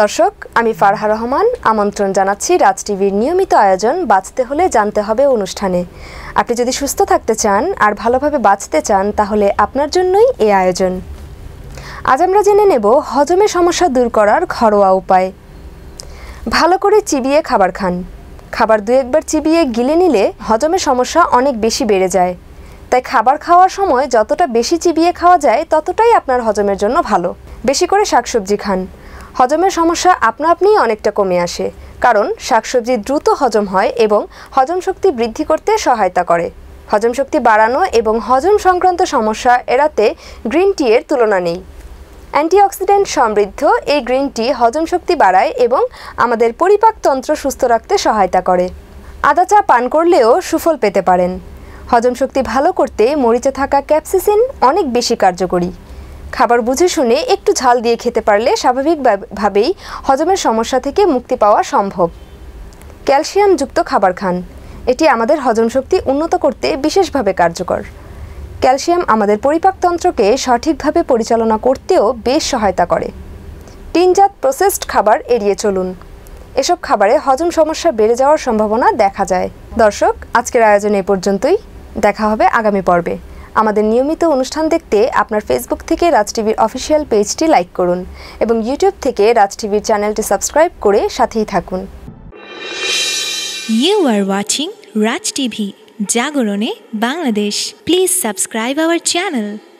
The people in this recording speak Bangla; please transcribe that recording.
দর্শক আমি ফারহা রহমান আমন্ত্রণ জানাচ্ছি রাজ টিভির নিয়মিত আয়োজন বাঁচতে হলে জানতে হবে অনুষ্ঠানে আপনি যদি সুস্থ থাকতে চান আর ভালোভাবে বাঁচতে চান তাহলে আপনার জন্যই এ আয়োজন আজ আমরা জেনে নেব হজমে সমস্যা দূর করার ঘরোয়া উপায় ভালো করে চিবিয়ে খাবার খান খাবার দু একবার চিবিয়ে গিলে নিলে হজমের সমস্যা অনেক বেশি বেড়ে যায় তাই খাবার খাওয়ার সময় যতটা বেশি চিবিয়ে খাওয়া যায় ততটাই আপনার হজমের জন্য ভালো বেশি করে শাকসবজি খান হজমের সমস্যা আপনা আপনিই অনেকটা কমে আসে কারণ শাকসবজি দ্রুত হজম হয় এবং হজম শক্তি বৃদ্ধি করতে সহায়তা করে হজম শক্তি বাড়ানো এবং হজম সংক্রান্ত সমস্যা এড়াতে গ্রিন টি এর তুলনা নেই অ্যান্টিঅক্সিডেন্ট সমৃদ্ধ এই গ্রিন টি হজম শক্তি বাড়ায় এবং আমাদের পরিপাকতন্ত্র সুস্থ রাখতে সহায়তা করে আদা চা পান করলেও সুফল পেতে পারেন হজম শক্তি ভালো করতে মরিচে থাকা ক্যাপসিসিন অনেক বেশি কার্যকরী খাবার বুঝে শুনে একটু ঝাল দিয়ে খেতে পারলে স্বাভাবিকভাবেই হজমের সমস্যা থেকে মুক্তি পাওয়া সম্ভব ক্যালসিয়ামযুক্ত খাবার খান এটি আমাদের হজম শক্তি উন্নত করতে বিশেষভাবে কার্যকর ক্যালসিয়াম আমাদের পরিপাকতন্ত্রকে সঠিকভাবে পরিচালনা করতেও বেশ সহায়তা করে টিনজাত প্রসেসড খাবার এড়িয়ে চলুন এসব খাবারে হজম সমস্যা বেড়ে যাওয়ার সম্ভাবনা দেখা যায় দর্শক আজকের আয়োজন এ পর্যন্তই দেখা হবে আগামী পর্বে আমাদের নিয়মিত অনুষ্ঠান দেখতে আপনার ফেসবুক থেকে রাজ টিভির অফিসিয়াল পেজটি লাইক করুন এবং ইউটিউব থেকে রাজ টিভির চ্যানেলটি সাবস্ক্রাইব করে সাথেই থাকুন you are watching Raj TV জাগরণে Bangladesh please subscribe our channel